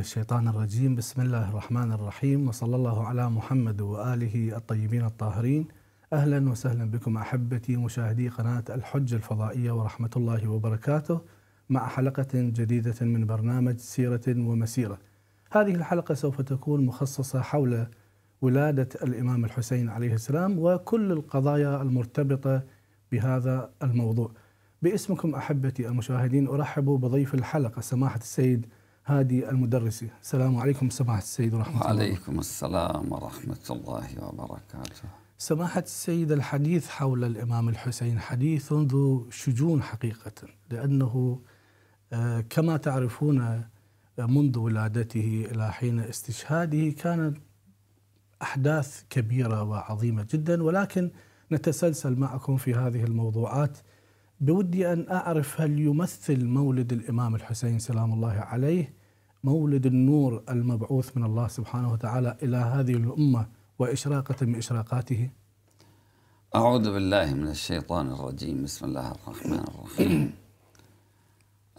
الشيطان الرجيم بسم الله الرحمن الرحيم وصلى الله على محمد وآله الطيبين الطاهرين أهلا وسهلا بكم أحبتي مشاهدي قناة الحج الفضائية ورحمة الله وبركاته مع حلقة جديدة من برنامج سيرة ومسيرة هذه الحلقة سوف تكون مخصصة حول ولادة الإمام الحسين عليه السلام وكل القضايا المرتبطة بهذا الموضوع باسمكم أحبتي المشاهدين أرحب بضيف الحلقة سماحة السيد هادي المدرسة السلام عليكم سماحة السيد ورحمة الله وعليكم السلام ورحمة الله وبركاته سماحة السيد الحديث حول الإمام الحسين حديث ذو شجون حقيقة لأنه آه، كما تعرفون آه، منذ ولادته إلى حين استشهاده كانت أحداث كبيرة وعظيمة جدا ولكن نتسلسل معكم في هذه الموضوعات بودي أن أعرف هل يمثل مولد الإمام الحسين سلام الله عليه مولد النور المبعوث من الله سبحانه وتعالى إلى هذه الأمة وإشراقة من إشراقاته أعوذ بالله من الشيطان الرجيم بسم الله الرحمن الرحيم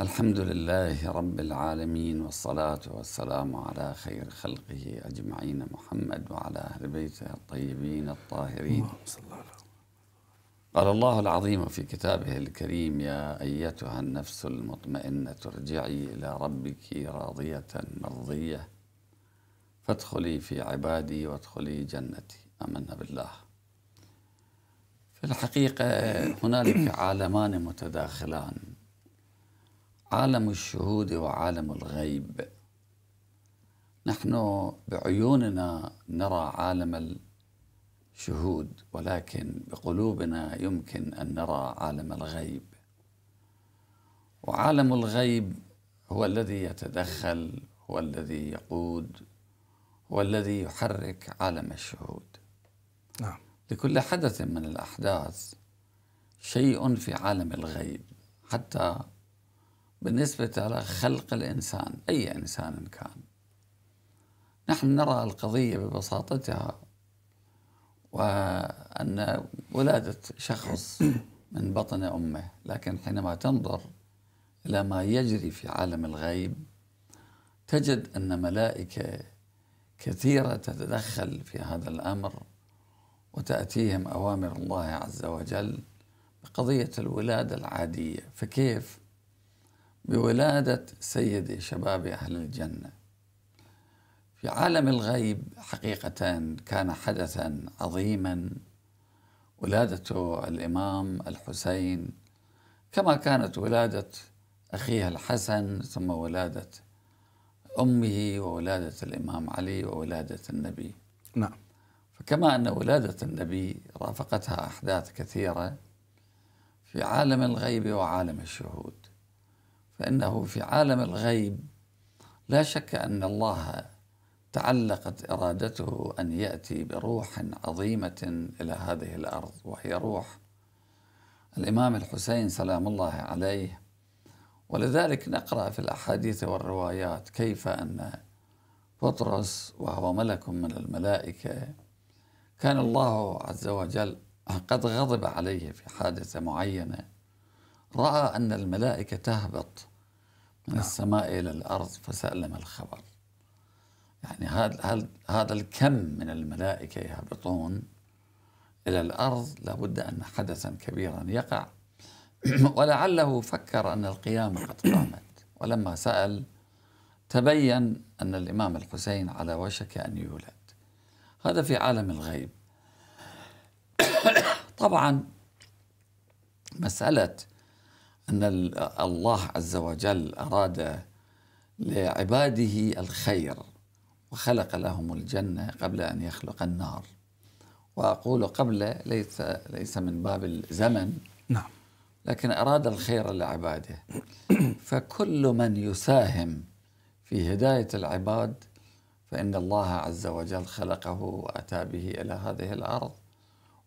الحمد لله رب العالمين والصلاة والسلام على خير خلقه أجمعين محمد وعلى أهل بيته الطيبين الطاهرين صل الله قال الله العظيم في كتابه الكريم يا أيتها النفس المطمئنة ارجعي إلى ربك راضية مرضية فادخلي في عبادي وادخلي جنتي آمنا بالله في الحقيقة هنالك عالمان متداخلان عالم الشهود وعالم الغيب نحن بعيوننا نرى عالم شهود ولكن بقلوبنا يمكن ان نرى عالم الغيب وعالم الغيب هو الذي يتدخل هو الذي يقود هو الذي يحرك عالم الشهود نعم لكل حدث من الاحداث شيء في عالم الغيب حتى بالنسبه لخلق الانسان اي انسان كان نحن نرى القضيه ببساطتها وأن ولادة شخص من بطن أمه لكن حينما تنظر إلى ما يجري في عالم الغيب تجد أن ملائكة كثيرة تتدخل في هذا الأمر وتأتيهم أوامر الله عز وجل بقضية الولادة العادية فكيف بولادة سيد شباب أهل الجنة في عالم الغيب حقيقة كان حدثا عظيما ولادة الإمام الحسين كما كانت ولادة أخيه الحسن ثم ولادة أمه وولادة الإمام علي وولادة النبي نعم فكما أن ولادة النبي رافقتها أحداث كثيرة في عالم الغيب وعالم الشهود فإنه في عالم الغيب لا شك أن الله تعلقت ارادته ان ياتي بروح عظيمه الى هذه الارض وهي روح الامام الحسين سلام الله عليه ولذلك نقرا في الاحاديث والروايات كيف ان بطرس وهو ملك من الملائكه كان الله عز وجل قد غضب عليه في حادثه معينه راى ان الملائكه تهبط من نعم. السماء الى الارض فسلم الخبر يعني هذا هذا الكم من الملائكة يهبطون إلى الأرض لابد أن حدثا كبيرا يقع ولعله فكر أن القيامة قد قامت ولما سأل تبين أن الإمام الحسين على وشك أن يولد هذا في عالم الغيب طبعا مسألة أن الله عز وجل أراد لعباده الخير وخلق لهم الجنة قبل أن يخلق النار وأقول قبل ليس ليس من باب الزمن نعم لكن أراد الخير لعباده فكل من يساهم في هداية العباد فإن الله عز وجل خلقه وأتى به إلى هذه الأرض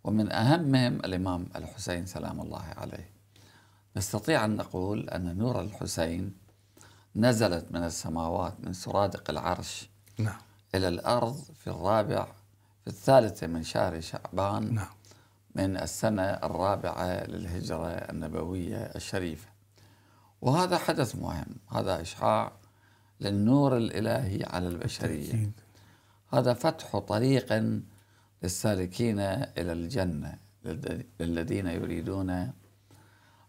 ومن أهمهم الإمام الحسين سلام الله عليه نستطيع أن نقول أن نور الحسين نزلت من السماوات من سرادق العرش نعم إلى الأرض في الرابع في الثالثة من شهر شعبان نعم من السنة الرابعة للهجرة النبوية الشريفة وهذا حدث مهم هذا إشعاع للنور الإلهي على البشرية هذا فتح طريق للسالكين إلى الجنة للذين يريدون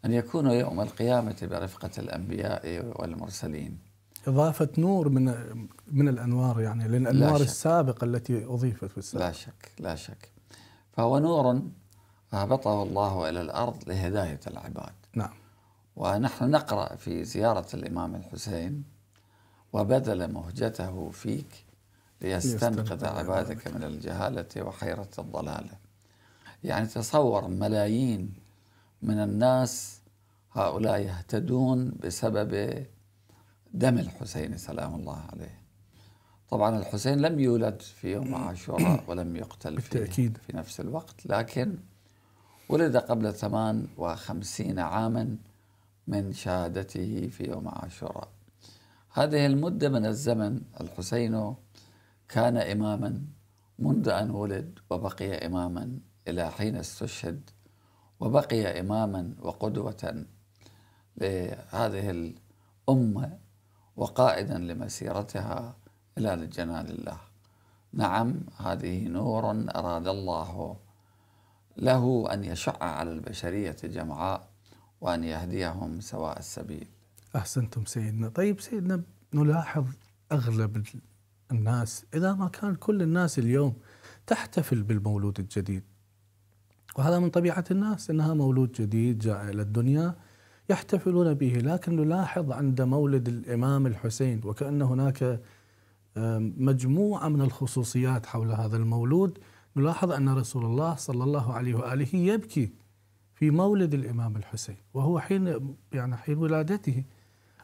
أن يكونوا يوم القيامة برفقة الأنبياء والمرسلين اضافه نور من من الانوار يعني للانوار السابقه التي اضيفت في السابق لا شك لا شك فهو نور اهبطه الله الى الارض لهدايه العباد نعم ونحن نقرا في زياره الامام الحسين وبذل مهجته فيك ليستنقذ عبادك من الجهاله وحيره الضلاله يعني تصور ملايين من الناس هؤلاء يهتدون بسبب دم الحسين سلام الله عليه طبعا الحسين لم يولد في يوم عاشوراء ولم يقتل في, في نفس الوقت لكن ولد قبل 58 عاما من شهادته في يوم عاشوراء هذه المدة من الزمن الحسين كان إماما منذ أن ولد وبقي إماما إلى حين استشهد وبقي إماما وقدوة لهذه الأمة وقائدا لمسيرتها إلى جنان الله نعم هذه نور أراد الله له أن يشع على البشرية جمعاء وأن يهديهم سواء السبيل أحسنتم سيدنا طيب سيدنا نلاحظ أغلب الناس إذا ما كان كل الناس اليوم تحتفل بالمولود الجديد وهذا من طبيعة الناس أنها مولود جديد جاء إلى الدنيا يحتفلون به لكن نلاحظ عند مولد الإمام الحسين وكأن هناك آه، مجموعة من الخصوصيات حول هذا المولود نلاحظ أن رسول الله صلى الله عليه وآله يبكي في مولد الإمام الحسين وهو حين يعني حين ولادته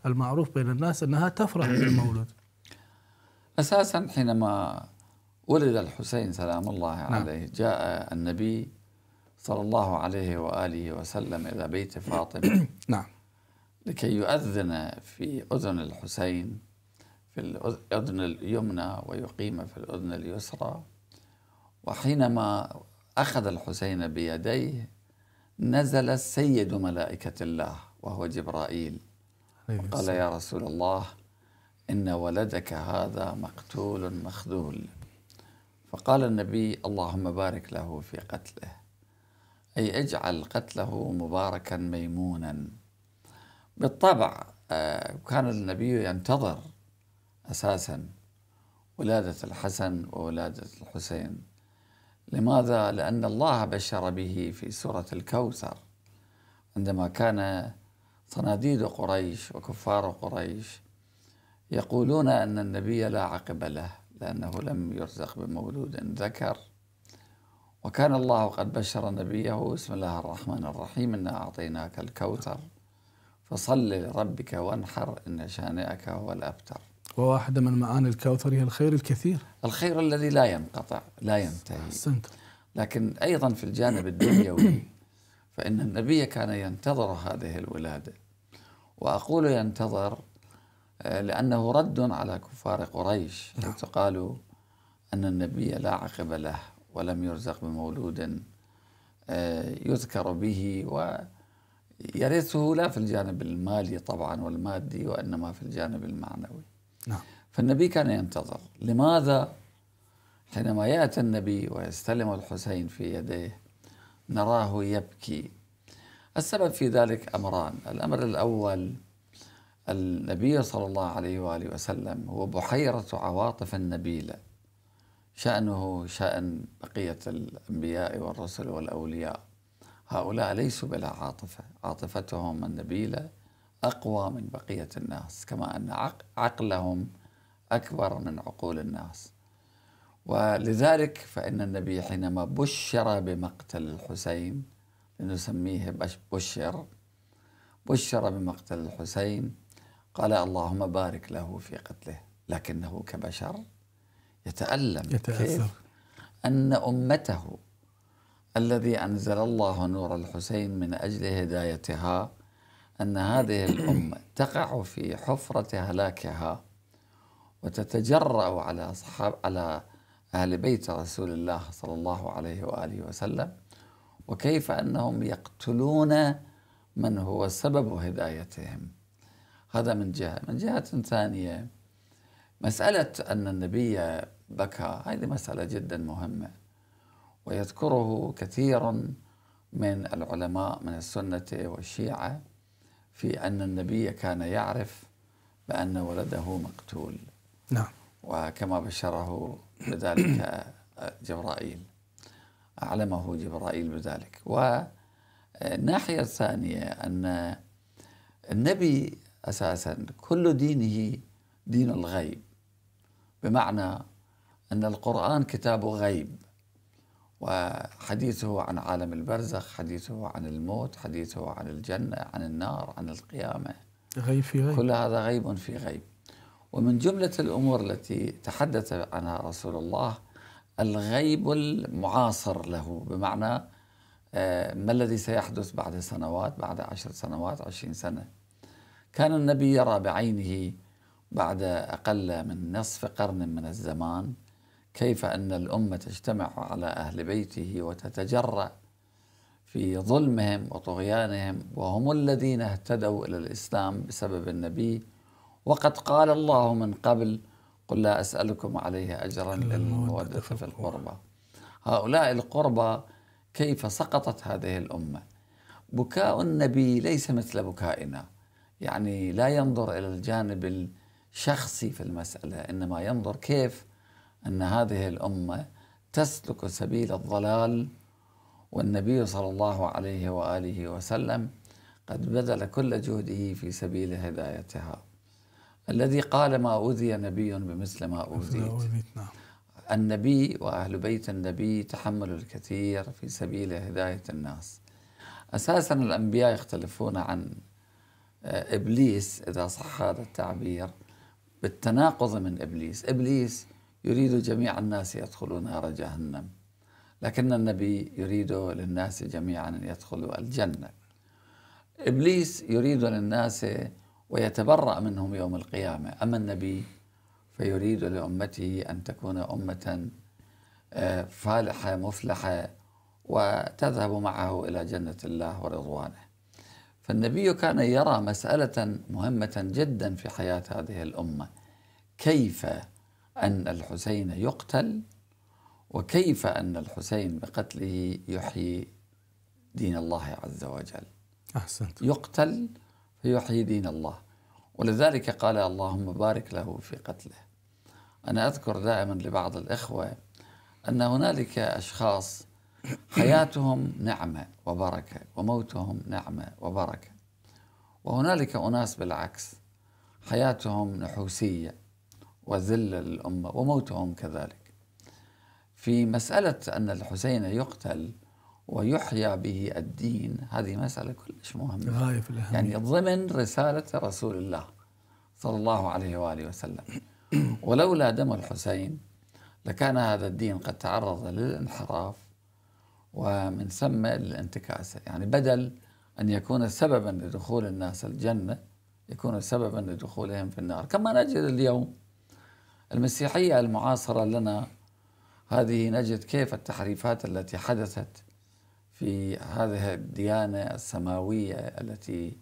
المعروف بين الناس أنها تفرح بالمولد أساسا حينما ولد الحسين سلام الله عليه نعم. جاء النبي صلى الله عليه وآله وسلم إلى بيت فاطمة نعم لكي يؤذن في أذن الحسين في الأذن اليمنى ويقيم في الأذن اليسرى وحينما أخذ الحسين بيديه نزل سيد ملائكة الله وهو جبرائيل قال يا رسول الله إن ولدك هذا مقتول مخذول فقال النبي اللهم بارك له في قتله أي اجعل قتله مباركا ميمونا بالطبع آه، كان النبي ينتظر أساسا ولادة الحسن وولادة الحسين لماذا؟ لأن الله بشر به في سورة الكوثر عندما كان صناديد قريش وكفار قريش يقولون أن النبي لا عقب له لأنه لم يرزق بمولود ذكر وكان الله قد بشر نبيه بسم الله الرحمن الرحيم إنا أعطيناك الكوثر فصل لربك وانحر إن شانئك هو الأبتر وواحدة من معاني الكوثر هي الخير الكثير الخير الذي لا ينقطع لا ينتهي أحسنت لكن أيضا في الجانب الدنيوي فإن النبي كان ينتظر هذه الولادة وأقول ينتظر آه، لأنه رد على كفار قريش حيث نعم. قالوا أن النبي لا عقب له ولم يرزق بمولود آه، يذكر به ويرثه لا في الجانب المالي طبعا والمادي وإنما في الجانب المعنوي نعم. فالنبي كان ينتظر لماذا حينما يأتي النبي ويستلم الحسين في يديه نراه يبكي السبب في ذلك أمران الأمر الأول النبي صلى الله عليه وآله وسلم هو بحيرة عواطف نبيلة شأنه شأن بقية الأنبياء والرسل والأولياء هؤلاء ليسوا بلا عاطفة عاطفتهم النبيلة أقوى من بقية الناس كما أن عقلهم أكبر من عقول الناس ولذلك فإن النبي حينما بشر بمقتل الحسين لنسميه بشر بشر بمقتل الحسين قال اللهم بارك له في قتله لكنه كبشر يتألم يتأثر أن أمته الذي أنزل الله نور الحسين من أجل هدايتها أن هذه الأمة تقع في حفرة هلاكها وتتجرأ على أصحاب على أهل بيت رسول الله صلى الله عليه وآله وسلم وكيف أنهم يقتلون من هو سبب هدايتهم هذا من جهة من جهة ثانية مسألة أن النبي بكى هذه مسألة جدا مهمة ويذكره كثير من العلماء من السنة والشيعة في أن النبي كان يعرف بأن ولده مقتول نعم وكما بشره بذلك جبرائيل أعلمه جبرائيل بذلك والناحية الثانية أن النبي أساسا كل دينه دين الغيب بمعنى أن القرآن كتاب غيب وحديثه عن عالم البرزخ حديثه عن الموت حديثه عن الجنة عن النار عن القيامة غيب في غيب كل هذا غيب في غيب ومن جملة الأمور التي تحدث عنها رسول الله الغيب المعاصر له بمعنى آه، ما الذي سيحدث بعد سنوات بعد عشر سنوات عشرين سنة كان النبي يرى بعينه بعد أقل من نصف قرن من الزمان كيف أن الأمة تجتمع على أهل بيته وتتجرأ في ظلمهم وطغيانهم وهم الذين اهتدوا إلى الإسلام بسبب النبي وقد قال الله من قبل قل لا أسألكم عليه أجرا إلا المودة في القربى هؤلاء القربى كيف سقطت هذه الأمة بكاء النبي ليس مثل بكائنا يعني لا ينظر إلى الجانب شخصي في المسألة إنما ينظر كيف أن هذه الأمة تسلك سبيل الضلال والنبي صلى الله عليه وآله وسلم قد بذل كل جهده في سبيل هدايتها الذي قال ما أوذي نبي بمثل ما أوذيت نعم. النبي وأهل بيت النبي تحملوا الكثير في سبيل هداية الناس أساسا الأنبياء يختلفون عن آه، إبليس إذا صح هذا التعبير بالتناقض من ابليس، ابليس يريد جميع الناس يدخلوا نار جهنم لكن النبي يريد للناس جميعا ان يدخلوا الجنه. ابليس يريد للناس ويتبرأ منهم يوم القيامه، اما النبي فيريد لامته ان تكون امه آه، فالحه مفلحه وتذهب معه الى جنه الله ورضوانه. فالنبي كان يرى مسألة مهمة جدا في حياة هذه الأمة كيف أن الحسين يقتل وكيف أن الحسين بقتله يحيي دين الله عز وجل أحسنت يقتل فيحيي دين الله ولذلك قال اللهم بارك له في قتله أنا أذكر دائما لبعض الإخوة أن هنالك أشخاص حياتهم نعمة وبركة وموتهم نعمة وبركة وهنالك أناس بالعكس حياتهم نحوسية وذلة للأمة وموتهم كذلك في مسألة أن الحسين يقتل ويحيى به الدين هذه مسألة كلش مهمة غاية في الأهمية. يعني ضمن رسالة رسول الله صلى الله عليه وآله وسلم ولولا دم الحسين لكان هذا الدين قد تعرض للانحراف ومن ثم الانتكاسة يعني بدل أن يكون سببا لدخول الناس الجنة يكون سببا لدخولهم في النار كما نجد اليوم المسيحية المعاصرة لنا هذه نجد كيف التحريفات التي حدثت في هذه الديانة السماوية التي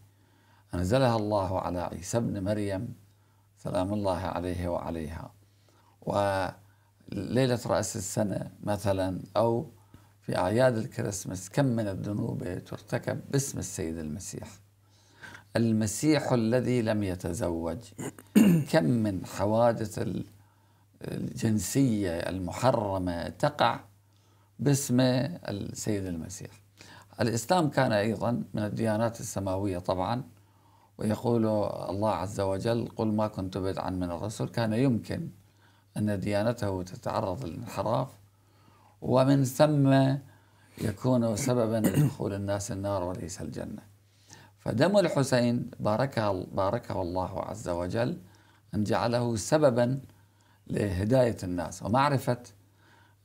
أنزلها الله على عيسى بن مريم سلام الله عليه وعليها وليلة رأس السنة مثلا أو في أعياد الكريسماس كم من الذنوب ترتكب باسم السيد المسيح المسيح الذي لم يتزوج كم من حوادث الجنسية المحرمة تقع باسم السيد المسيح الإسلام كان أيضا من الديانات السماوية طبعا ويقول الله عز وجل قل ما كنت بدعا من الرسل كان يمكن أن ديانته تتعرض للانحراف ومن ثم يكون سببا لدخول الناس النار وليس الجنة فدم الحسين باركه, باركه الله عز وجل أن جعله سببا لهداية الناس ومعرفة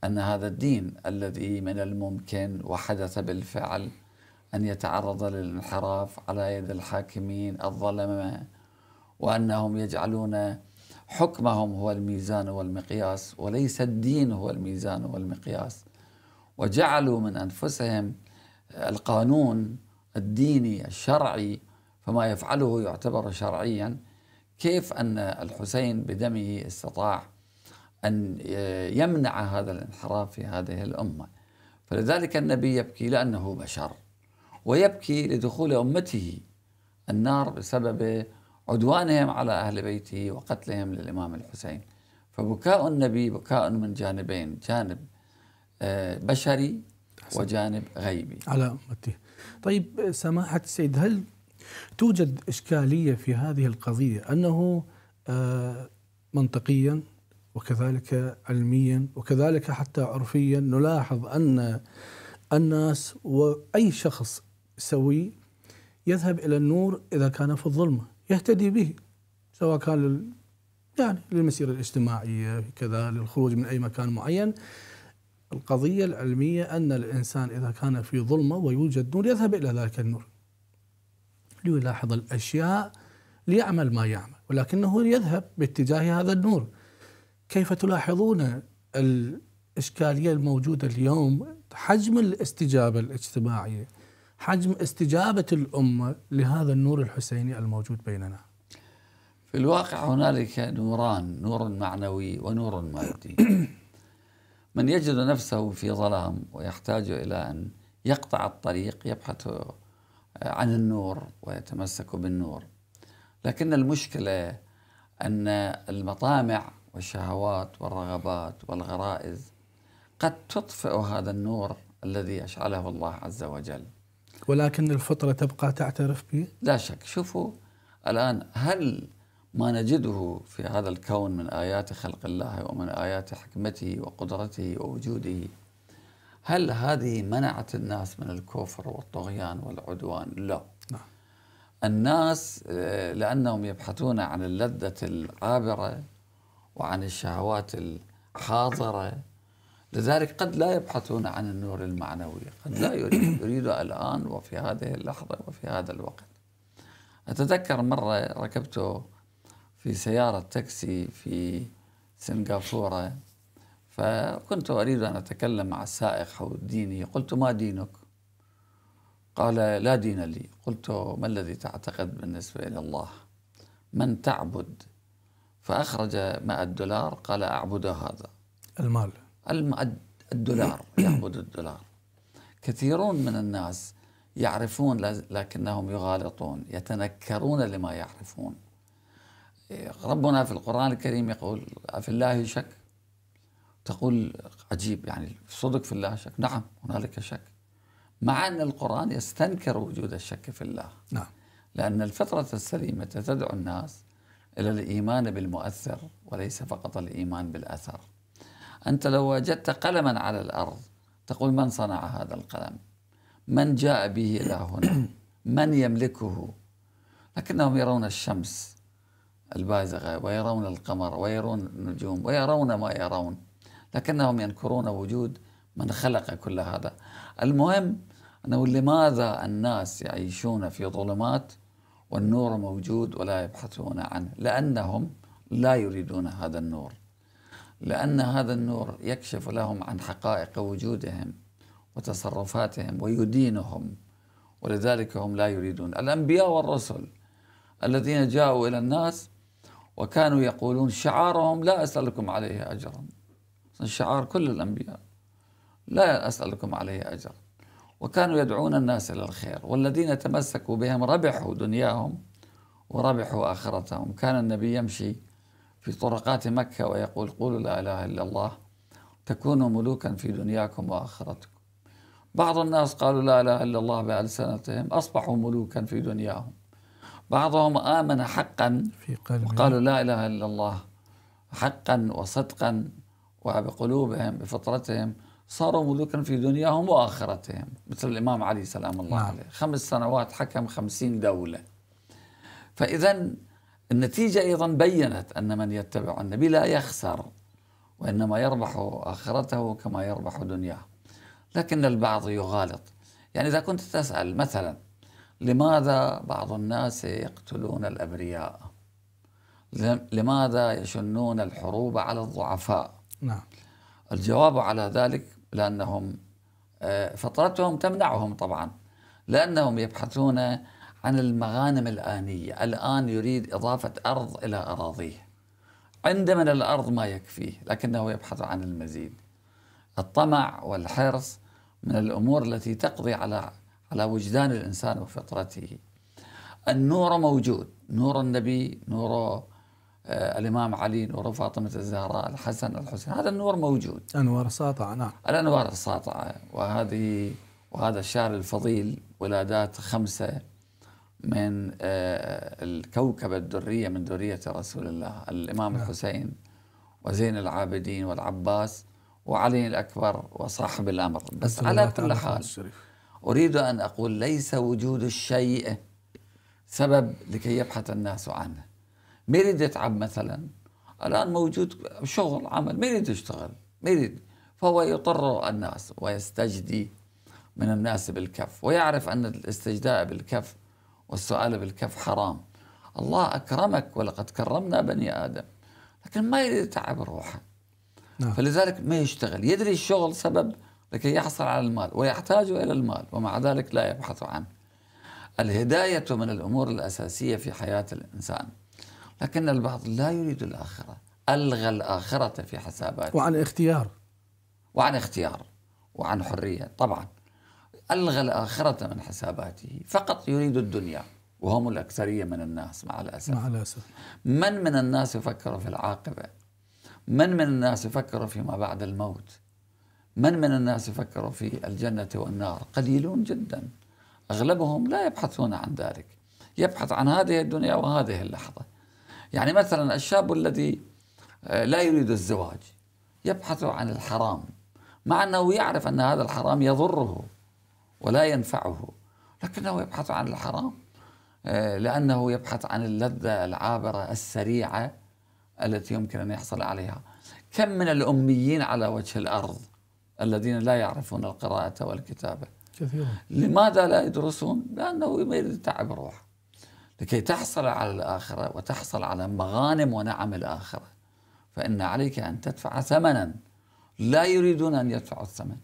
أن هذا الدين الذي من الممكن وحدث بالفعل أن يتعرض للانحراف على يد الحاكمين الظلمة وأنهم يجعلون حكمهم هو الميزان والمقياس وليس الدين هو الميزان والمقياس وجعلوا من انفسهم القانون الديني الشرعي فما يفعله يعتبر شرعيا كيف ان الحسين بدمه استطاع ان يمنع هذا الانحراف في هذه الامه فلذلك النبي يبكي لانه بشر ويبكي لدخول امته النار بسبب عدوانهم على أهل بيته وقتلهم للإمام الحسين فبكاء النبي بكاء من جانبين جانب آه، بشري وجانب غيبي على أمته طيب سماحة السيد هل توجد إشكالية في هذه القضية أنه آه، منطقيا وكذلك علميا وكذلك حتى عرفيا نلاحظ أن الناس وأي شخص سوي يذهب إلى النور إذا كان في الظلمة يهتدي به سواء كان لل يعني للمسيرة الاجتماعية كذا للخروج من أي مكان معين القضية العلمية أن الإنسان إذا كان في ظلمة ويوجد نور يذهب إلى ذلك النور ليلاحظ الأشياء ليعمل ما يعمل ولكنه يذهب باتجاه هذا النور كيف تلاحظون الإشكالية الموجودة اليوم حجم الاستجابة الاجتماعية حجم استجابة الأمة لهذا النور الحسيني الموجود بيننا في الواقع هنالك نوران نور معنوي ونور مادي من يجد نفسه في ظلام ويحتاج إلى أن يقطع الطريق يبحث آه، عن النور ويتمسك بالنور لكن المشكلة أن المطامع والشهوات والرغبات والغرائز قد تطفئ هذا النور الذي أشعله الله عز وجل ولكن الفطرة تبقى تعترف به لا شك شوفوا الآن هل ما نجده في هذا الكون من آيات خلق الله ومن آيات حكمته وقدرته ووجوده هل هذه منعت الناس من الكفر والطغيان والعدوان؟ لا نعم. الناس آه، لأنهم يبحثون عن اللذة العابرة وعن الشهوات الحاضرة لذلك قد لا يبحثون عن النور المعنوي قد لا يريد يريد الآن وفي هذه اللحظة وفي هذا الوقت أتذكر مرة ركبت في سيارة تاكسي في سنغافورة فكنت أريد أن أتكلم مع السائق حول ديني قلت ما دينك قال لا دين لي قلت ما الذي تعتقد بالنسبة إلى الله من تعبد فأخرج 100 دولار قال أعبد هذا المال الدولار يعبد الدولار كثيرون من الناس يعرفون لكنهم يغالطون يتنكرون لما يعرفون ربنا في القرآن الكريم يقول أفي الله شك تقول عجيب يعني صدق في الله شك نعم هنالك شك مع أن القرآن يستنكر وجود الشك في الله نعم لأن الفطرة السليمة تدعو الناس إلى الإيمان بالمؤثر وليس فقط الإيمان بالأثر أنت لو وجدت قلما على الأرض تقول من صنع هذا القلم من جاء به إلى هنا من يملكه لكنهم يرون الشمس البازغة ويرون القمر ويرون النجوم ويرون ما يرون لكنهم ينكرون وجود من خلق كل هذا المهم أنه لماذا الناس يعيشون في ظلمات والنور موجود ولا يبحثون عنه لأنهم لا يريدون هذا النور لأن هذا النور يكشف لهم عن حقائق وجودهم وتصرفاتهم ويدينهم ولذلك هم لا يريدون الأنبياء والرسل الذين جاءوا إلى الناس وكانوا يقولون شعارهم لا أسألكم عليه أجرا شعار كل الأنبياء لا أسألكم عليه أجر وكانوا يدعون الناس إلى الخير والذين تمسكوا بهم ربحوا دنياهم وربحوا آخرتهم كان النبي يمشي في طرقات مكة ويقول قولوا لا إله إلا الله تكونوا ملوكا في دنياكم وآخرتكم بعض الناس قالوا لا إله إلا الله بألسنتهم أصبحوا ملوكا في دنياهم بعضهم آمن حقا في قلبه وقالوا لا إله إلا الله حقا وصدقا وبقلوبهم بفطرتهم صاروا ملوكا في دنياهم وآخرتهم مثل الإمام علي سلام الله نعم. عليه خمس سنوات حكم خمسين دولة فإذا النتيجة أيضا بينت أن من يتبع النبي لا يخسر وإنما يربح آخرته كما يربح دنياه لكن البعض يغالط يعني إذا كنت تسأل مثلا لماذا بعض الناس يقتلون الأبرياء لماذا يشنون الحروب على الضعفاء نعم. الجواب على ذلك لأنهم آه، فطرتهم تمنعهم طبعا لأنهم يبحثون عن المغانم الآنية الآن يريد إضافة أرض إلى أراضيه عند من الأرض ما يكفيه لكنه يبحث عن المزيد الطمع والحرص من الأمور التي تقضي على على وجدان الإنسان وفطرته النور موجود نور النبي نور آه، الإمام علي نور فاطمة الزهراء الحسن الحسين هذا النور موجود أنوار ساطعة نعم الأنوار الساطعة وهذه وهذا الشهر الفضيل ولادات خمسة من آه، الكوكبة الدرية من ذرية رسول الله الإمام نعم. الحسين وزين العابدين والعباس وعلي الأكبر وصاحب الأمر بس على كل حال أريد أن أقول ليس وجود الشيء سبب لكي يبحث الناس عنه ما يريد يتعب مثلا الآن موجود شغل عمل ما يريد يشتغل ما يريد فهو يطر الناس ويستجدي من الناس بالكف ويعرف أن الاستجداء بالكف والسؤال بالكف حرام الله أكرمك ولقد كرمنا بني آدم لكن ما يريد يتعب روحه نعم. فلذلك ما يشتغل يدري الشغل سبب لكي يحصل على المال ويحتاج إلى المال ومع ذلك لا يبحث عنه الهداية من الأمور الأساسية في حياة الإنسان لكن البعض لا يريد الآخرة ألغى الآخرة في حساباته وعن اختيار وعن اختيار وعن حرية طبعا ألغى الآخرة من حساباته فقط يريد الدنيا وهم الأكثرية من الناس مع الأسف مع الأسف من من الناس يفكر في العاقبة من من الناس يفكر فيما بعد الموت من من الناس يفكر في الجنة والنار قليلون جدا أغلبهم لا يبحثون عن ذلك يبحث عن هذه الدنيا وهذه اللحظة يعني مثلا الشاب الذي آه، لا يريد الزواج يبحث عن الحرام مع أنه يعرف أن هذا الحرام يضره ولا ينفعه لكنه يبحث عن الحرام آه، لأنه يبحث عن اللذة العابرة السريعة التي يمكن أن يحصل عليها كم من الأميين على وجه الأرض الذين لا يعرفون القراءة والكتابة كثير. لماذا لا يدرسون؟ لأنه يميل تعب روح لكي تحصل على الآخرة وتحصل على مغانم ونعم الآخرة فإن عليك أن تدفع ثمنا لا يريدون أن يدفعوا الثمن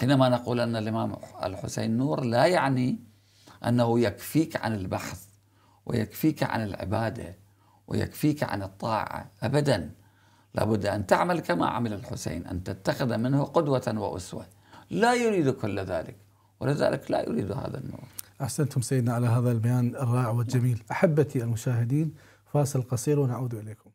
حينما نقول أن الإمام الحسين نور لا يعني أنه يكفيك عن البحث ويكفيك عن العبادة ويكفيك عن الطاعة أبدا لابد أن تعمل كما عمل الحسين أن تتخذ منه قدوة وأسوة لا يريد كل ذلك ولذلك لا يريد هذا النور أحسنتم سيدنا على هذا البيان الرائع والجميل أحبتي المشاهدين فاصل قصير ونعود إليكم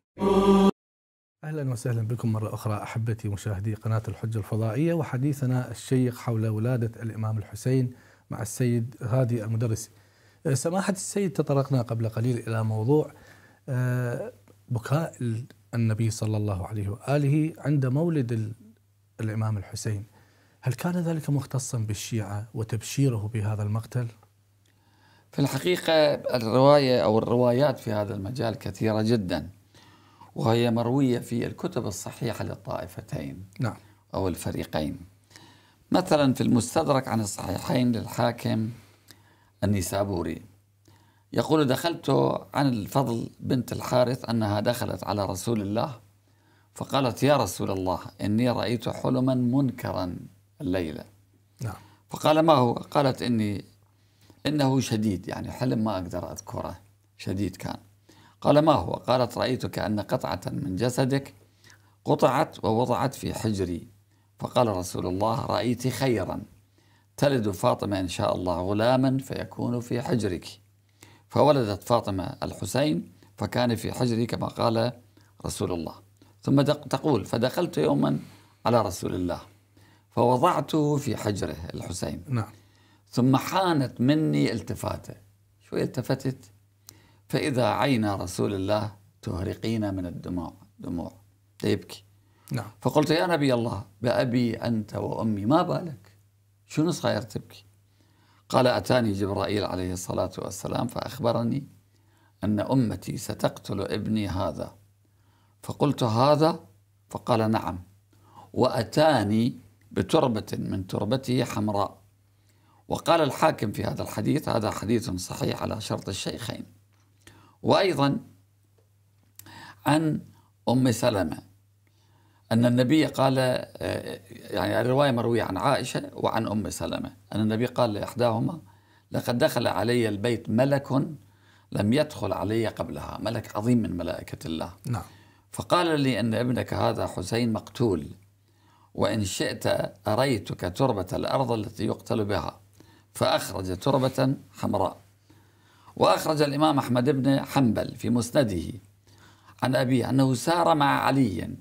اهلا وسهلا بكم مره اخرى احبتي مشاهدي قناه الحجه الفضائيه وحديثنا الشيق حول ولاده الامام الحسين مع السيد هادي المدرسي. آه، سماحه السيد تطرقنا قبل قليل الى موضوع آه، بكاء النبي صلى الله عليه واله عند مولد الامام الحسين. هل كان ذلك مختصا بالشيعه وتبشيره بهذا المقتل؟ في الحقيقه الروايه او الروايات في هذا المجال كثيره جدا. وهي مروية في الكتب الصحيحة للطائفتين نعم أو الفريقين مثلا في المستدرك عن الصحيحين للحاكم النسابوري يقول دخلت عن الفضل بنت الحارث أنها دخلت على رسول الله فقالت يا رسول الله إني رأيت حلما منكرا الليلة نعم. فقال ما هو قالت إني إنه شديد يعني حلم ما أقدر أذكره شديد كان قال ما هو قالت رأيت كأن قطعة من جسدك قطعت ووضعت في حجري فقال رسول الله رأيت خيرا تلد فاطمة إن شاء الله غلاما فيكون في حجرك فولدت فاطمة الحسين فكان في حجري كما قال رسول الله ثم تقول فدخلت يوما على رسول الله فوضعته في حجره الحسين نعم. ثم حانت مني التفاته شوي التفتت فإذا عين رسول الله تهرقين من الدموع دموع يبكي نعم فقلت يا نبي الله بأبي أنت وأمي ما بالك شنو صاير تبكي قال أتاني جبرائيل عليه الصلاة والسلام فأخبرني أن أمتي ستقتل ابني هذا فقلت هذا فقال نعم وأتاني بتربة من تربته حمراء وقال الحاكم في هذا الحديث هذا حديث صحيح على شرط الشيخين وأيضا عن أم سلمة أن النبي قال آه، يعني الرواية مروية عن عائشة وعن أم سلمة أن النبي قال لإحداهما لقد دخل علي البيت ملك لم يدخل علي قبلها ملك عظيم من ملائكة الله نعم. فقال لي أن ابنك هذا حسين مقتول وإن شئت أريتك تربة الأرض التي يقتل بها فأخرج تربة حمراء وأخرج الإمام أحمد بن حنبل في مسنده عن أبيه أنه سار مع علي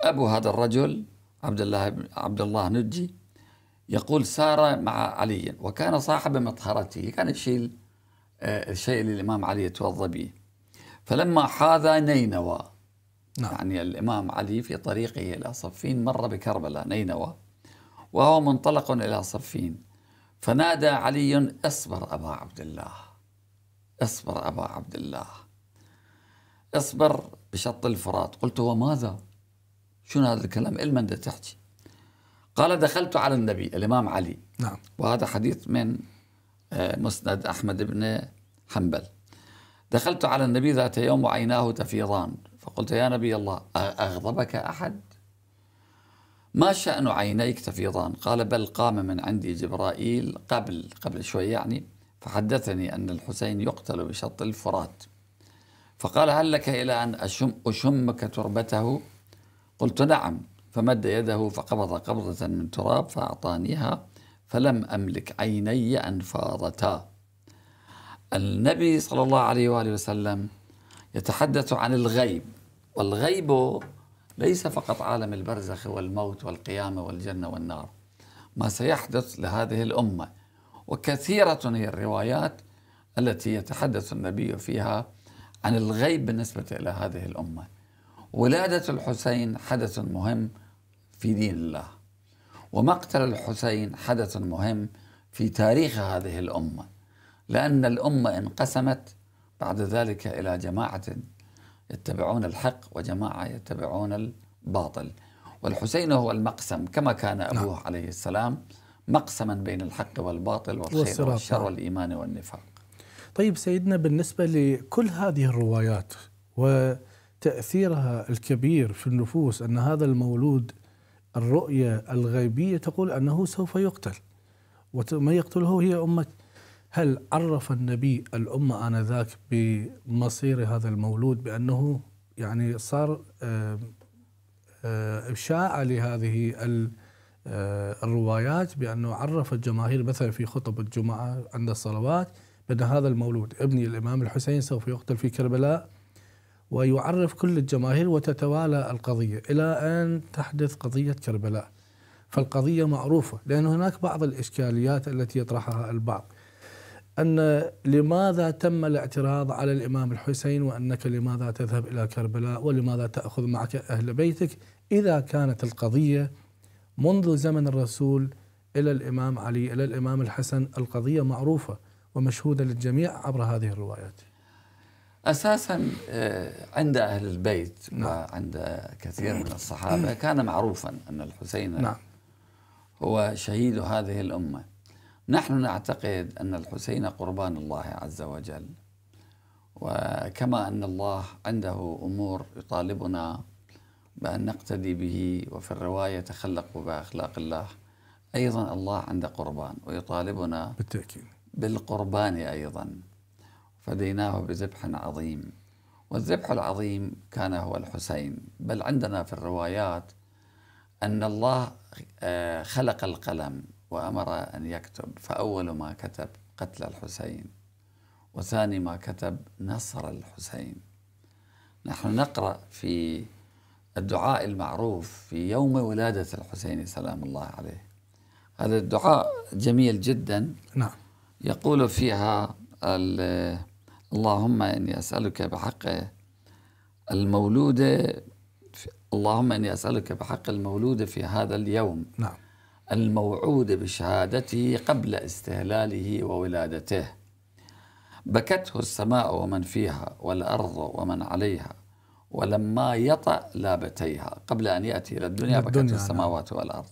أبو هذا الرجل عبد الله عبد الله نجي يقول سار مع علي وكان صاحب مطهرته كان يشيل آه، الشيء اللي الإمام علي يتوضأ به فلما حاذى نينوى نعم. يعني الإمام علي في طريقه إلى صفين مر بكربلاء نينوى وهو منطلق إلى صفين فنادى علي اصبر أبا عبد الله اصبر أبا عبد الله اصبر بشط الفرات قلت وماذا شنو هذا الكلام المن تحكي قال دخلت على النبي الإمام علي نعم. وهذا حديث من آه، مسند أحمد بن حنبل دخلت على النبي ذات يوم وعيناه تفيضان فقلت يا نبي الله أغضبك أحد ما شأن عينيك تفيضان قال بل قام من عندي جبرائيل قبل قبل شوي يعني فحدثني أن الحسين يقتل بشط الفرات فقال هل لك إلى أن أشم أشمك تربته قلت نعم فمد يده فقبض قبضة من تراب فأعطانيها فلم أملك عيني أن فاضتا النبي صلى الله عليه وآله وسلم يتحدث عن الغيب والغيب ليس فقط عالم البرزخ والموت والقيامة والجنة والنار ما سيحدث لهذه الأمة وكثيرة هي الروايات التي يتحدث النبي فيها عن الغيب بالنسبة إلى هذه الأمة ولادة الحسين حدث مهم في دين الله ومقتل الحسين حدث مهم في تاريخ هذه الأمة لأن الأمة انقسمت بعد ذلك إلى جماعة يتبعون الحق وجماعة يتبعون الباطل والحسين هو المقسم كما كان أبوه نعم. عليه السلام مقسما بين الحق والباطل والخير والشر والإيمان والنفاق طيب سيدنا بالنسبة لكل هذه الروايات وتأثيرها الكبير في النفوس أن هذا المولود الرؤية الغيبية تقول أنه سوف يقتل وما يقتله هي أمة هل عرف النبي الأمة آنذاك بمصير هذا المولود بأنه يعني صار إشاعة لهذه ال آه، الروايات بأنه عرف الجماهير مثلا في خطب الجمعة عند الصلوات بأن هذا المولود ابني الإمام الحسين سوف يقتل في كربلاء ويعرف كل الجماهير وتتوالى القضية إلى أن تحدث قضية كربلاء فالقضية معروفة لأن هناك بعض الإشكاليات التي يطرحها البعض أن لماذا تم الاعتراض على الإمام الحسين وأنك لماذا تذهب إلى كربلاء ولماذا تأخذ معك أهل بيتك إذا كانت القضية منذ زمن الرسول إلى الإمام علي إلى الإمام الحسن القضية معروفة ومشهودة للجميع عبر هذه الروايات أساسا آه، عند أهل البيت نعم. وعند كثير من نعم. الصحابة كان معروفا أن الحسين نعم. هو شهيد هذه الأمة نحن نعتقد أن الحسين قربان الله عز وجل وكما أن الله عنده أمور يطالبنا بأن نقتدي به وفي الرواية تخلق بأخلاق الله أيضا الله عنده قربان ويطالبنا بالتأكيد بالقربان أيضا فديناه بذبح عظيم والذبح العظيم كان هو الحسين بل عندنا في الروايات أن الله آه، خلق القلم وأمر أن يكتب فأول ما كتب قتل الحسين وثاني ما كتب نصر الحسين نحن نقرأ في الدعاء المعروف في يوم ولادة الحسين سلام الله عليه هذا الدعاء جميل جدا نعم يقول فيها اللهم إني أسألك بحق المولودة اللهم إني أسألك بحق المولودة في هذا اليوم نعم الموعود بشهادته قبل استهلاله وولادته بكته السماء ومن فيها والأرض ومن عليها ولما يطأ لابتيها قبل أن يأتي إلى الدنيا بكت نعم. السماوات والأرض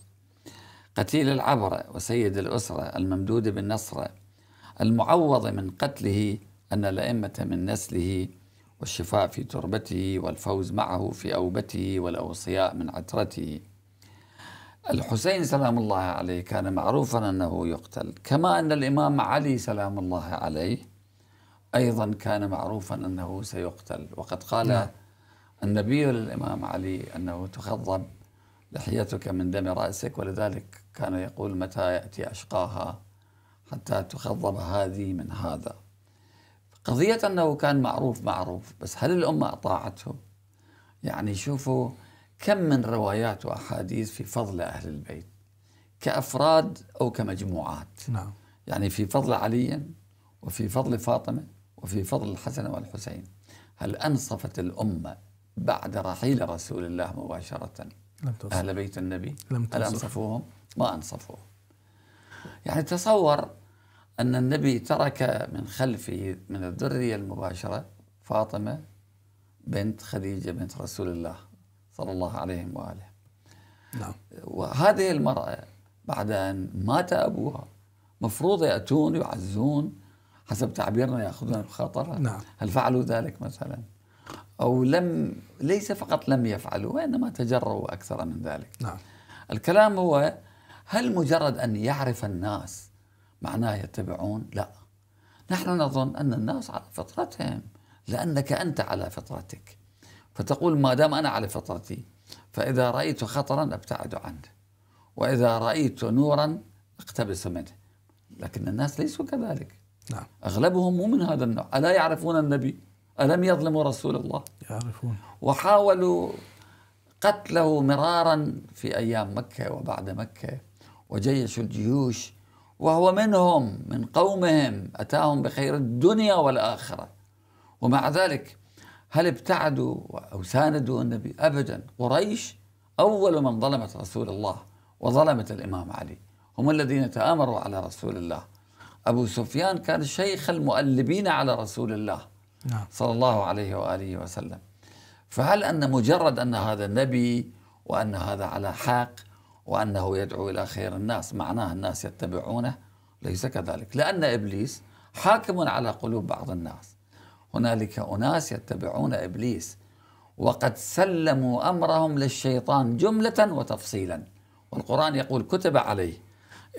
قتيل العبرة وسيد الأسرة الممدود بالنصرة المعوض من قتله أن الأئمة من نسله والشفاء في تربته والفوز معه في أوبته والأوصياء من عترته الحسين سلام الله عليه كان معروفا أنه يقتل كما أن الإمام علي سلام الله عليه أيضا كان معروفا أنه سيقتل وقد قال نعم. النبي الإمام علي أنه تخضب لحيتك من دم رأسك ولذلك كان يقول متى يأتي أشقاها حتى تخضب هذه من هذا قضية أنه كان معروف معروف بس هل الأمة أطاعته؟ يعني شوفوا كم من روايات وأحاديث في فضل أهل البيت كأفراد أو كمجموعات نعم. يعني في فضل علي وفي فضل فاطمة وفي فضل الحسن والحسين هل أنصفت الأمة بعد رحيل رسول الله مباشرة لم تصف. أهل بيت النبي لم تصف. هل أنصفوهم؟ ما أنصفوهم يعني تصور أن النبي ترك من خلفه من الذرية المباشرة فاطمة بنت خديجة بنت رسول الله صلى الله عليه وآله نعم. وهذه المرأة بعد أن مات أبوها مفروض يأتون يعزون حسب تعبيرنا يأخذون بخاطرها نعم. هل فعلوا ذلك مثلا؟ أو لم ليس فقط لم يفعلوا وإنما تجروا أكثر من ذلك نعم. الكلام هو هل مجرد أن يعرف الناس معناه يتبعون لا نحن نظن أن الناس على فطرتهم لأنك أنت على فطرتك فتقول ما دام أنا على فطرتي فإذا رأيت خطرا أبتعد عنه وإذا رأيت نورا اقتبس منه لكن الناس ليسوا كذلك نعم. أغلبهم مو من هذا النوع ألا يعرفون النبي ألم يظلموا رسول الله يعرفون وحاولوا قتله مرارا في أيام مكة وبعد مكة وجيشوا الجيوش وهو منهم من قومهم أتاهم بخير الدنيا والآخرة ومع ذلك هل ابتعدوا أو ساندوا النبي أبدا قريش أول من ظلمت رسول الله وظلمت الإمام علي هم الذين تآمروا على رسول الله أبو سفيان كان شيخ المؤلبين على رسول الله نعم. صلى الله عليه وآله وسلم فهل أن مجرد أن هذا نبي وأن هذا على حق وأنه يدعو إلى خير الناس معناه الناس يتبعونه ليس كذلك لأن إبليس حاكم على قلوب بعض الناس هنالك أناس يتبعون إبليس وقد سلموا أمرهم للشيطان جملة وتفصيلا والقرآن يقول كتب عليه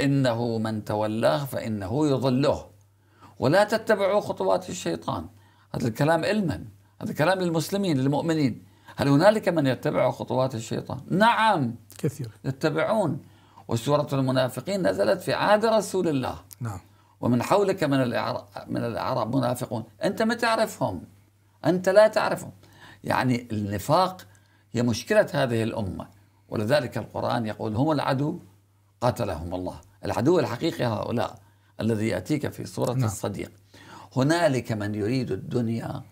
إنه من تولاه فإنه يضله ولا تتبعوا خطوات الشيطان هذا الكلام لمن؟ هذا الكلام للمسلمين للمؤمنين هل هنالك من يتبع خطوات الشيطان نعم كثير يتبعون وسورة المنافقين نزلت في عهد رسول الله نعم ومن حولك من الإعراب من الإعراب منافقون أنت ما تعرفهم أنت لا تعرفهم يعني النفاق هي مشكلة هذه الأمة ولذلك القرآن يقول هم العدو قاتلهم الله العدو الحقيقي هؤلاء الذي يأتيك في صورة نعم. الصديق هنالك من يريد الدنيا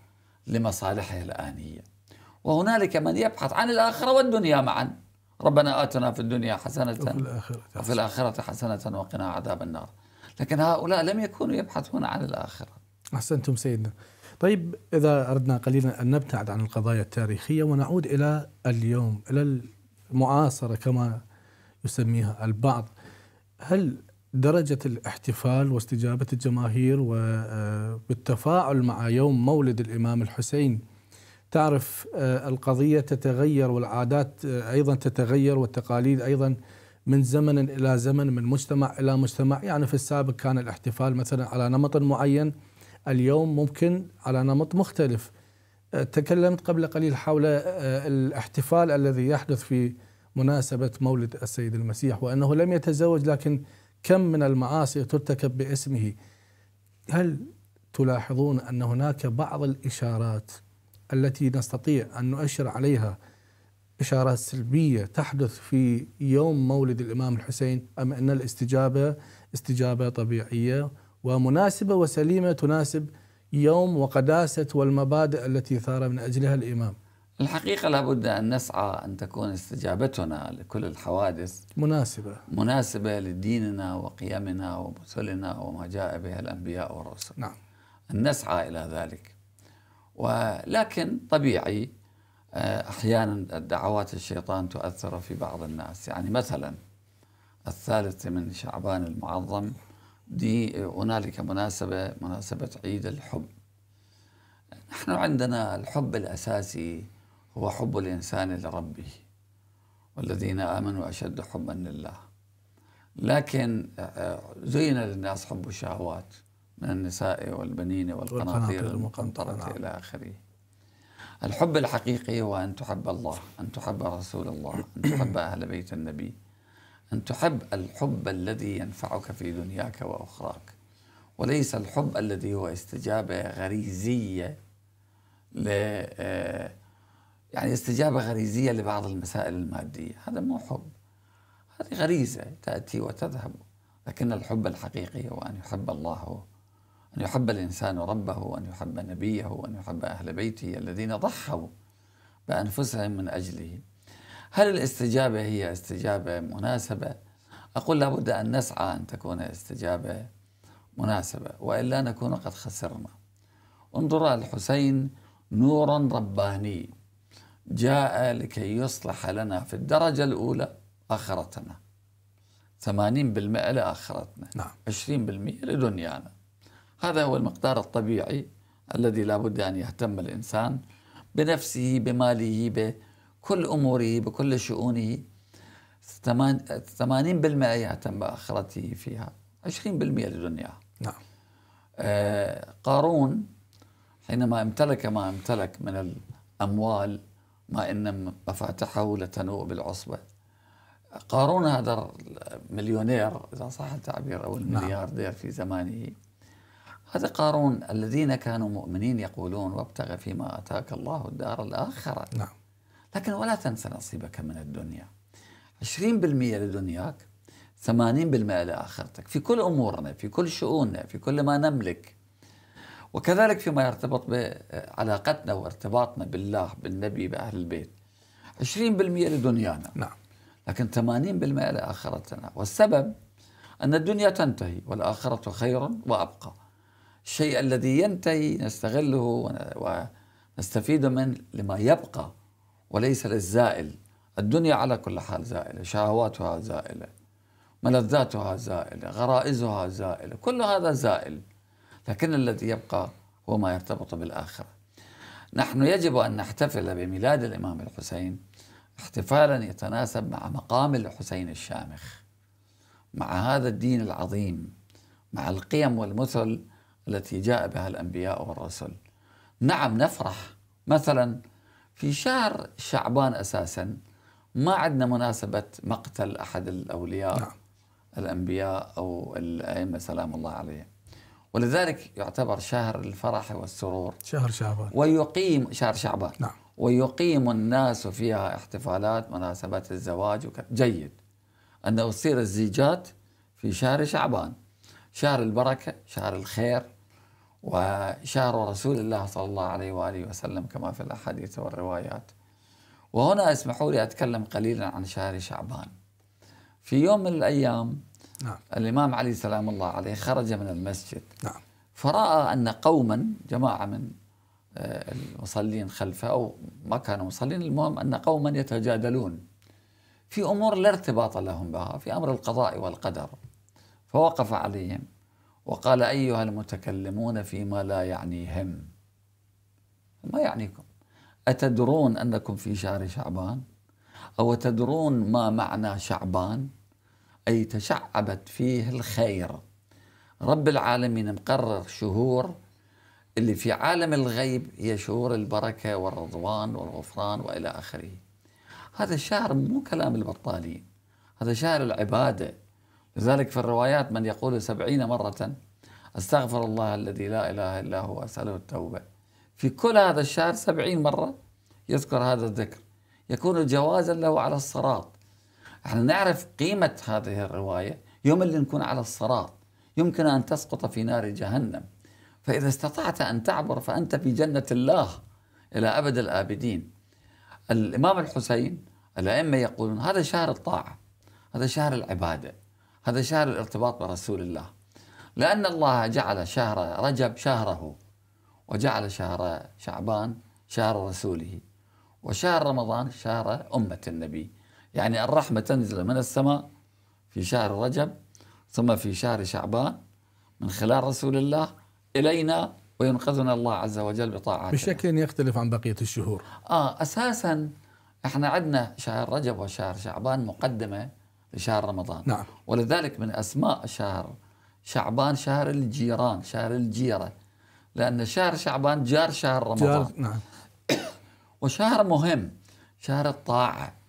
لمصالحه الآنية وهنالك من يبحث عن الآخرة والدنيا معا ربنا آتنا في الدنيا حسنة وفي الآخرة حسنة وقنا عذاب النار لكن هؤلاء لم يكونوا يبحثون عن الآخرة أحسنتم سيدنا طيب إذا أردنا قليلا أن نبتعد عن القضايا التاريخية ونعود إلى اليوم إلى المعاصرة كما يسميها البعض هل درجة الاحتفال واستجابة الجماهير وبالتفاعل آه، مع يوم مولد الإمام الحسين تعرف آه، القضية تتغير والعادات آه، أيضا تتغير والتقاليد أيضا من زمن إلى زمن من مجتمع إلى مجتمع يعني في السابق كان الاحتفال مثلا على نمط معين اليوم ممكن على نمط مختلف تكلمت قبل قليل حول الاحتفال الذي يحدث في مناسبة مولد السيد المسيح وأنه لم يتزوج لكن كم من المعاصي ترتكب باسمه هل تلاحظون ان هناك بعض الاشارات التي نستطيع ان نؤشر عليها اشارات سلبيه تحدث في يوم مولد الامام الحسين ام ان الاستجابه استجابه طبيعيه ومناسبه وسليمه تناسب يوم وقداسه والمبادئ التي ثار من اجلها الامام الحقيقة لابد أن نسعى أن تكون استجابتنا لكل الحوادث مناسبة مناسبة لديننا وقيمنا ومثلنا وما جاء به الأنبياء والرسل نعم أن نسعى إلى ذلك ولكن طبيعي آه، أحيانا الدعوات الشيطان تؤثر في بعض الناس يعني مثلا الثالث من شعبان المعظم دي هنالك مناسبة مناسبة عيد الحب نحن عندنا الحب الأساسي هو حب الإنسان لربه والذين آمنوا أشد حبا لله لكن آه، آه، زين للناس حب الشهوات من النساء والبنين والقناطير المقنطرة نعم. إلى آخره الحب الحقيقي هو أن تحب الله أن تحب رسول الله أن تحب أهل بيت النبي أن تحب الحب الذي ينفعك في دنياك وأخراك وليس الحب الذي هو استجابة غريزية ل آه، يعني استجابة غريزية لبعض المسائل المادية هذا مو حب هذه غريزة تأتي وتذهب لكن الحب الحقيقي هو أن يحب الله أن يحب الإنسان ربه وأن يحب نبيه وأن يحب أهل بيته الذين ضحوا بأنفسهم من أجله هل الاستجابة هي استجابة مناسبة؟ أقول لابد أن نسعى أن تكون استجابة مناسبة وإلا نكون قد خسرنا انظر الحسين نورا رباني جاء لكي يصلح لنا في الدرجة الأولى آخرتنا 80% لآخرتنا نعم. 20% لدنيانا هذا هو المقدار الطبيعي الذي لابد أن يهتم الإنسان بنفسه بماله بكل أموره بكل شؤونه 80% يهتم بآخرته فيها 20% لدنياه نعم آه قارون حينما امتلك ما امتلك من الأموال ما إن مفاتحه لتنوء بالعصبة قارون هذا المليونير إذا صح التعبير أو نعم. الملياردير في زمانه هذا قارون الذين كانوا مؤمنين يقولون وابتغ فيما أتاك الله الدار الآخرة نعم لكن ولا تنسى نصيبك من الدنيا 20% لدنياك 80% لآخرتك في كل أمورنا في كل شؤوننا في كل ما نملك وكذلك فيما يرتبط بعلاقتنا وارتباطنا بالله بالنبي بأهل البيت 20% لدنيانا نعم لكن 80% لآخرتنا والسبب أن الدنيا تنتهي والآخرة خير وأبقى الشيء الذي ينتهي نستغله ونستفيد منه لما يبقى وليس للزائل الدنيا على كل حال زائلة شهواتها زائلة ملذاتها زائلة غرائزها زائلة كل هذا زائل لكن الذي يبقى هو ما يرتبط بالآخرة نحن يجب أن نحتفل بميلاد الإمام الحسين احتفالا يتناسب مع مقام الحسين الشامخ مع هذا الدين العظيم مع القيم والمثل التي جاء بها الأنبياء والرسل نعم نفرح مثلا في شهر شعبان أساسا ما عندنا مناسبة مقتل أحد الأولياء نعم. الأنبياء أو الأئمة سلام الله عليهم ولذلك يعتبر شهر الفرح والسرور شهر شعبان ويقيم شهر شعبان نعم ويقيم الناس فيها احتفالات مناسبات الزواج وكذا جيد أنه تصير الزيجات في شهر شعبان شهر البركة شهر الخير وشهر رسول الله صلى الله عليه وآله وسلم كما في الأحاديث والروايات وهنا اسمحوا لي أتكلم قليلا عن شهر شعبان في يوم من الأيام نعم. الإمام علي سلام الله عليه خرج من المسجد نعم. فرأى أن قوما جماعة من آه، المصلين خلفه أو ما كانوا مصلين المهم أن قوما يتجادلون في أمور لا ارتباط لهم بها في أمر القضاء والقدر فوقف عليهم وقال أيها المتكلمون فيما لا يعنيهم ما يعنيكم أتدرون أنكم في شهر شعبان أو تدرون ما معنى شعبان أي تشعبت فيه الخير رب العالمين مقرر شهور اللي في عالم الغيب هي شهور البركة والرضوان والغفران وإلى آخره هذا الشهر مو كلام البطالين هذا شهر العبادة لذلك في الروايات من يقول سبعين مرة أستغفر الله الذي لا إله إلا هو أسأله التوبة في كل هذا الشهر سبعين مرة يذكر هذا الذكر يكون جوازا له على الصراط احنا نعرف قيمة هذه الرواية يوم اللي نكون على الصراط يمكن أن تسقط في نار جهنم فإذا استطعت أن تعبر فأنت في جنة الله إلى أبد الآبدين الإمام الحسين الأئمة يقولون هذا شهر الطاعة هذا شهر العبادة هذا شهر الارتباط برسول الله لأن الله جعل شهر رجب شهره وجعل شهر شعبان شهر رسوله وشهر رمضان شهر أمة النبي يعني الرحمة تنزل من السماء في شهر رجب ثم في شهر شعبان من خلال رسول الله إلينا وينقذنا الله عز وجل بطاعته بشكل يختلف عن بقية الشهور آه أساسا احنا عندنا شهر رجب وشهر شعبان مقدمة لشهر رمضان نعم. ولذلك من أسماء شهر شعبان شهر الجيران شهر الجيرة لأن شهر شعبان جار شهر رمضان جار نعم وشهر مهم شهر الطاعة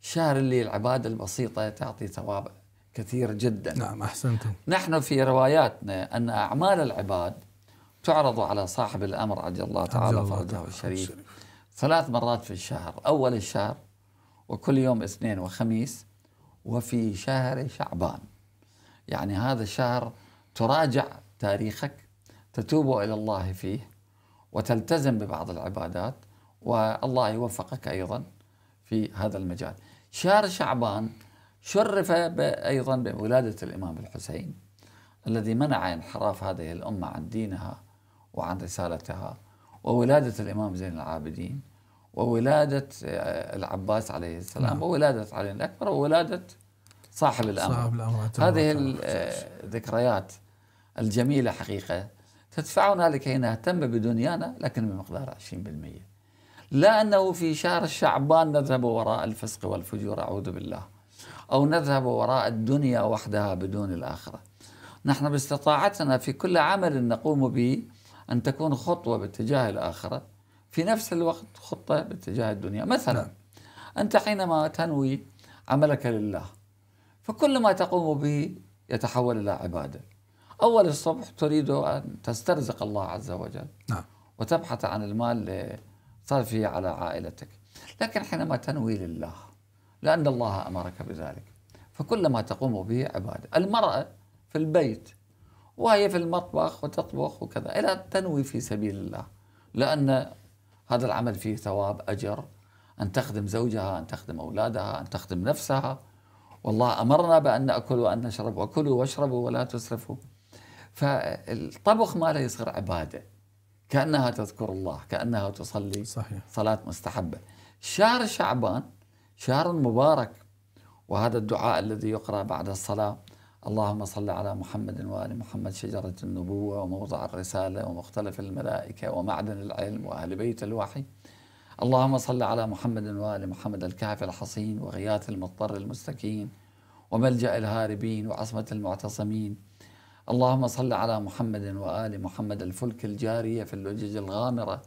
شهر اللي العبادة البسيطة تعطي ثواب كثير جدا نعم أحسنتم نحن في رواياتنا أن أعمال العباد تعرض على صاحب الأمر عدي الله تعالى فرجه الشريف ثلاث مرات في الشهر أول الشهر وكل يوم اثنين وخميس وفي شهر شعبان يعني هذا الشهر تراجع تاريخك تتوب إلى الله فيه وتلتزم ببعض العبادات والله يوفقك أيضا في هذا المجال شهر شعبان شرف أيضا بولادة الإمام الحسين الذي منع انحراف هذه الأمة عن دينها وعن رسالتها وولادة الإمام زين العابدين وولادة آه، العباس عليه السلام نعم. وولادة علي الأكبر وولادة صاحب الأمر, صاحب الأمر. هذه الذكريات آه، الجميلة حقيقة تدفعنا لكي نهتم بدنيانا لكن بمقدار 20% لا أنه في شهر شعبان نذهب وراء الفسق والفجور أعوذ بالله أو نذهب وراء الدنيا وحدها بدون الآخرة نحن باستطاعتنا في كل عمل نقوم به أن تكون خطوة باتجاه الآخرة في نفس الوقت خطة باتجاه الدنيا مثلا نعم. أنت حينما تنوي عملك لله فكل ما تقوم به يتحول إلى عبادة أول الصبح تريد أن تسترزق الله عز وجل نعم. وتبحث عن المال صار في على عائلتك لكن حينما تنوي لله لأن الله أمرك بذلك فكل ما تقوم به عبادة المرأة في البيت وهي في المطبخ وتطبخ وكذا إلى تنوي في سبيل الله لأن هذا العمل فيه ثواب أجر أن تخدم زوجها أن تخدم أولادها أن تخدم نفسها والله أمرنا بأن نأكل وأن نشرب وكلوا واشربوا ولا تسرفوا فالطبخ ما لا يصير عباده كأنها تذكر الله كأنها تصلي صحيح. صلاة مستحبة شهر شعبان شهر مبارك وهذا الدعاء الذي يقرأ بعد الصلاة اللهم صل على محمد وآل محمد شجرة النبوة وموضع الرسالة ومختلف الملائكة ومعدن العلم وأهل بيت الوحي اللهم صل على محمد وآل محمد الكهف الحصين وغياث المضطر المستكين وملجأ الهاربين وعصمة المعتصمين اللهم صل على محمد وآل محمد الفلك الجارية في اللجج الغامرة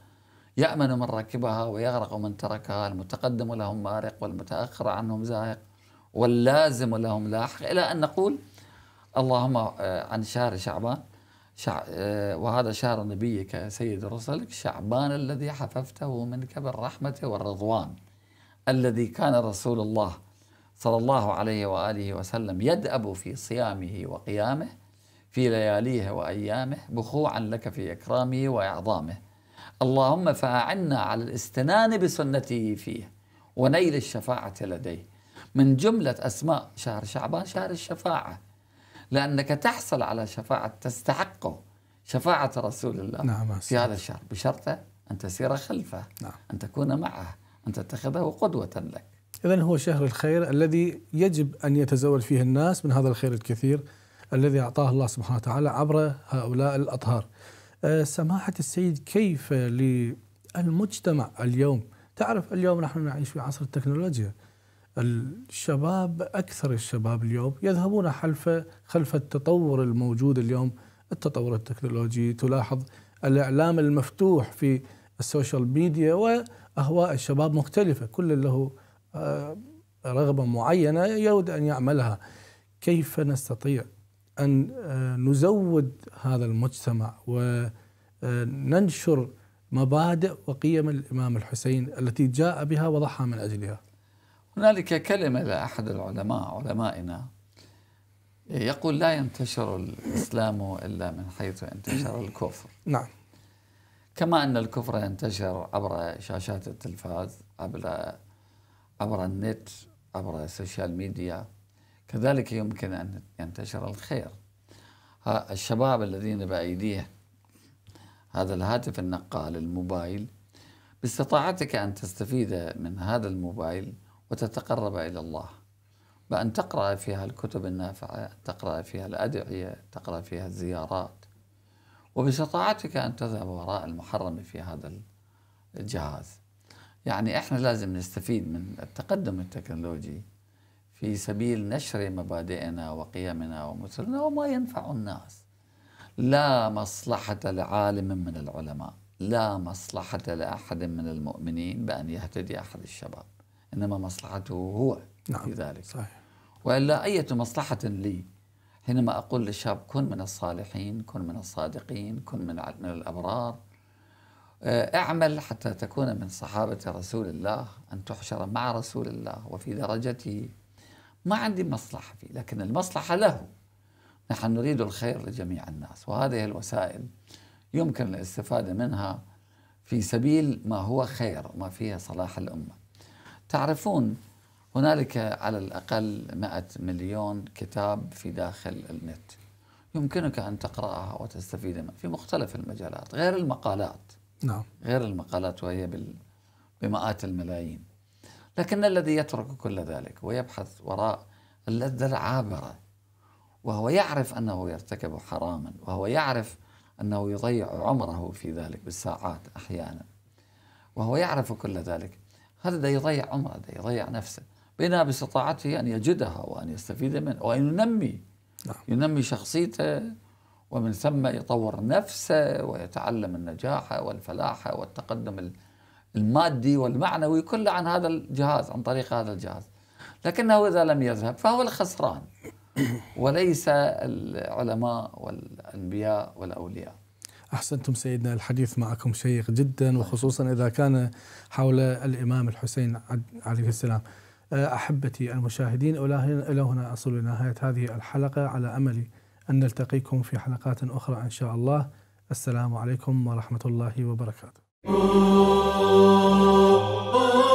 يأمن من ركبها ويغرق من تركها المتقدم لهم مارق والمتأخر عنهم زاهق واللازم لهم لاحق إلى أن نقول اللهم آه، عن شهر شعبان شع... آه، وهذا شهر نبيك سيد رسلك شعبان الذي حففته منك بالرحمة والرضوان الذي كان رسول الله صلى الله عليه وآله وسلم يدأب في صيامه وقيامه في لياليه وأيامه بخوعا لك في إكرامه وإعظامه اللهم فأعنا على الاستنان بسنته فيه ونيل الشفاعة لديه من جملة أسماء شهر شعبان شهر الشفاعة لأنك تحصل على شفاعة تستحقه شفاعة رسول الله نعم في هذا الشهر بشرط أن تسير خلفه نعم. أن تكون معه أن تتخذه قدوة لك إذا هو شهر الخير الذي يجب أن يتزود فيه الناس من هذا الخير الكثير الذي أعطاه الله سبحانه وتعالى عبر هؤلاء الأطهار أه، سماحة السيد كيف للمجتمع اليوم تعرف اليوم نحن نعيش في عصر التكنولوجيا الشباب أكثر الشباب اليوم يذهبون حلف خلف التطور الموجود اليوم التطور التكنولوجي تلاحظ الإعلام المفتوح في السوشيال ميديا وأهواء الشباب مختلفة كل له أه، رغبة معينة يود أن يعملها كيف نستطيع أن آه، نزود هذا المجتمع وننشر آه، مبادئ وقيم الإمام الحسين التي جاء بها وضحى من أجلها هنالك كلمة لأحد العلماء علمائنا يقول لا ينتشر الإسلام إلا من حيث انتشر الكفر نعم كما أن الكفر ينتشر عبر شاشات التلفاز عبر عبر النت عبر السوشيال ميديا كذلك يمكن أن ينتشر الخير الشباب الذين بأيديه هذا الهاتف النقال الموبايل باستطاعتك أن تستفيد من هذا الموبايل وتتقرب إلى الله بأن تقرأ فيها الكتب النافعة تقرأ فيها الأدعية تقرأ فيها الزيارات وباستطاعتك أن تذهب وراء المحرم في هذا الجهاز يعني إحنا لازم نستفيد من التقدم التكنولوجي في سبيل نشر مبادئنا وقيمنا ومثلنا وما ينفع الناس لا مصلحة لعالم من العلماء لا مصلحة لأحد من المؤمنين بأن يهتدي أحد الشباب إنما مصلحته هو نعم. في ذلك صحيح. وإلا أية مصلحة لي حينما أقول للشاب كن من الصالحين كن من الصادقين كن من الأبرار آه، اعمل حتى تكون من صحابة رسول الله أن تحشر مع رسول الله وفي درجته ما عندي مصلحة فيه لكن المصلحة له نحن نريد الخير لجميع الناس وهذه الوسائل يمكن الاستفادة منها في سبيل ما هو خير ما فيه صلاح الأمة تعرفون هنالك على الأقل مئة مليون كتاب في داخل النت يمكنك أن تقرأها وتستفيد منها في مختلف المجالات غير المقالات نعم غير المقالات وهي بمئات الملايين لكن الذي يترك كل ذلك ويبحث وراء اللذة العابرة وهو يعرف أنه يرتكب حراما وهو يعرف أنه يضيع عمره في ذلك بالساعات أحيانا وهو يعرف كل ذلك هذا ده يضيع عمره ده يضيع نفسه بينما باستطاعته أن يجدها وأن يستفيد منها وأن ينمي نعم. ينمي شخصيته ومن ثم يطور نفسه ويتعلم النجاح والفلاح والتقدم المادي والمعنوي كله عن هذا الجهاز عن طريق هذا الجهاز لكنه إذا لم يذهب فهو الخسران وليس العلماء والأنبياء والأولياء أحسنتم سيدنا الحديث معكم شيق جدا وخصوصا إذا كان حول الإمام الحسين عليه السلام آه، أحبتي المشاهدين إلى هنا أصل نهايه هذه الحلقة على أمل أن نلتقيكم في حلقات أخرى إن شاء الله السلام عليكم ورحمة الله وبركاته Oh, oh. oh.